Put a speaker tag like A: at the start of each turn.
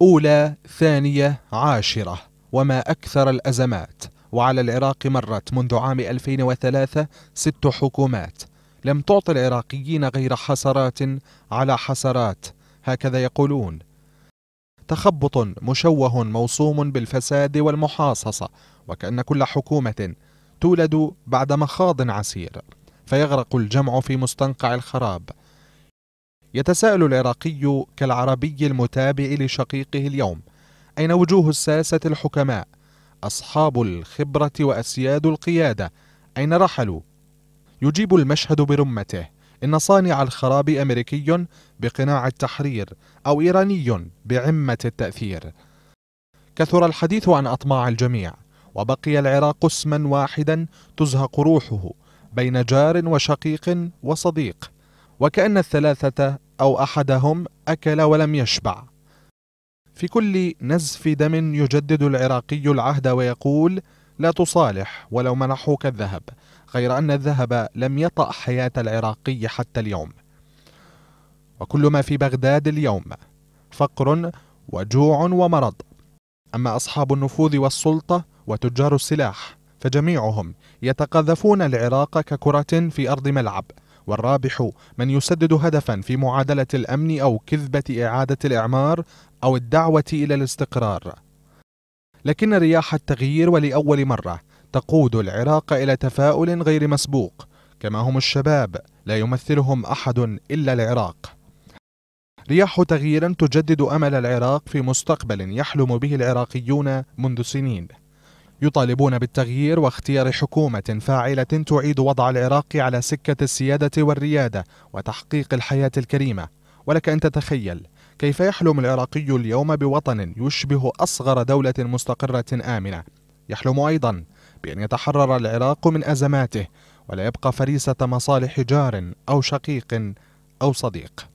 A: أولى ثانية عاشرة وما أكثر الأزمات وعلى العراق مرت منذ عام 2003 ست حكومات لم تعطي العراقيين غير حسرات على حسرات هكذا يقولون تخبط مشوه موصوم بالفساد والمحاصصة وكأن كل حكومة تولد بعد مخاض عسير فيغرق الجمع في مستنقع الخراب يتساءل العراقي كالعربي المتابع لشقيقه اليوم أين وجوه الساسة الحكماء أصحاب الخبرة وأسياد القيادة أين رحلوا؟ يجيب المشهد برمته إن صانع الخراب أمريكي بقناع التحرير أو إيراني بعمة التأثير كثر الحديث عن أطماع الجميع وبقي العراق اسما واحدا تزهق روحه بين جار وشقيق وصديق وكأن الثلاثة أو أحدهم أكل ولم يشبع في كل نزف دم يجدد العراقي العهد ويقول لا تصالح ولو منحوك الذهب غير أن الذهب لم يطأ حياة العراقي حتى اليوم وكل ما في بغداد اليوم فقر وجوع ومرض أما أصحاب النفوذ والسلطة وتجار السلاح فجميعهم يتقاذفون العراق ككرة في أرض ملعب والرابح من يسدد هدفا في معادلة الأمن أو كذبة إعادة الإعمار أو الدعوة إلى الاستقرار لكن رياح التغيير ولأول مرة تقود العراق إلى تفاؤل غير مسبوق كما هم الشباب لا يمثلهم أحد إلا العراق رياح تغيير تجدد أمل العراق في مستقبل يحلم به العراقيون منذ سنين يطالبون بالتغيير واختيار حكومة فاعلة تعيد وضع العراق على سكة السيادة والريادة وتحقيق الحياة الكريمة ولك أن تتخيل كيف يحلم العراقي اليوم بوطن يشبه أصغر دولة مستقرة آمنة يحلم أيضا بأن يتحرر العراق من أزماته ولا يبقى فريسة مصالح جار أو شقيق أو صديق